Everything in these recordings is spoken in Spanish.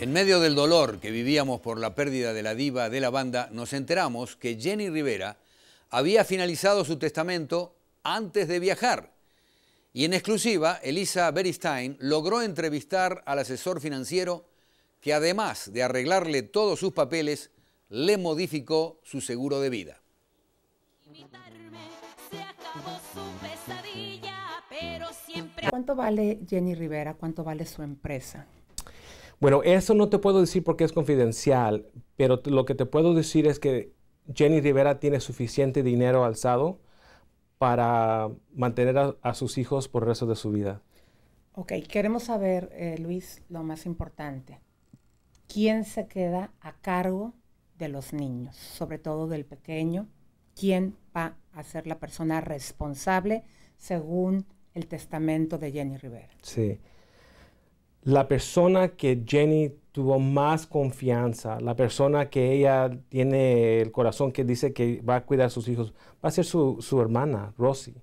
En medio del dolor que vivíamos por la pérdida de la diva de la banda, nos enteramos que Jenny Rivera había finalizado su testamento antes de viajar. Y en exclusiva, Elisa Beristein logró entrevistar al asesor financiero que además de arreglarle todos sus papeles, le modificó su seguro de vida. ¿Cuánto vale Jenny Rivera? ¿Cuánto vale su empresa? Bueno, eso no te puedo decir porque es confidencial, pero lo que te puedo decir es que Jenny Rivera tiene suficiente dinero alzado para mantener a, sus hijos por el resto de su vida. Ok, queremos saber, eh, Luis, lo más importante. ¿Quién se queda a cargo de los niños, sobre todo del pequeño? ¿Quién va a ser la persona responsable según el testamento de Jenny Rivera? Sí la persona que Jenny tuvo más confianza, la persona que ella tiene el corazón que dice que va a cuidar a sus hijos, va a ser su, hermana, Rosy.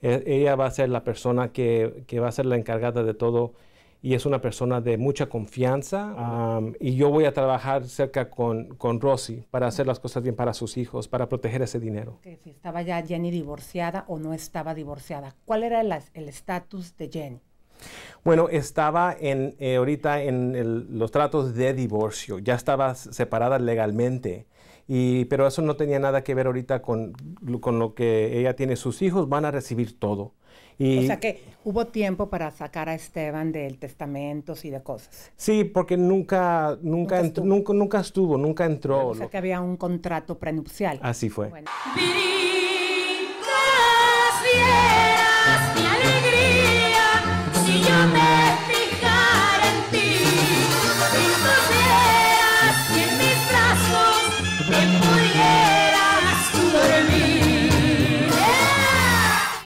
E, ella va a ser la persona que, va a ser la encargada de todo y es una persona de mucha confianza. y yo voy a trabajar cerca con, con Rosy para hacer las cosas bien para sus hijos, para proteger ese dinero. si estaba ya Jenny divorciada o no estaba divorciada, ¿cuál era el estatus de Jenny? Bueno, estaba en, eh, ahorita en los tratos de divorcio, ya estaba separada legalmente. Y, pero eso no tenía nada que ver ahorita con, con, lo que ella tiene. Sus hijos van a recibir todo. o sea que hubo tiempo para sacar a Esteban del testamento y de cosas. Sí, porque nunca, nunca, nunca, estuvo. nunca, entró. o sea que había un contrato prenupcial. Así fue.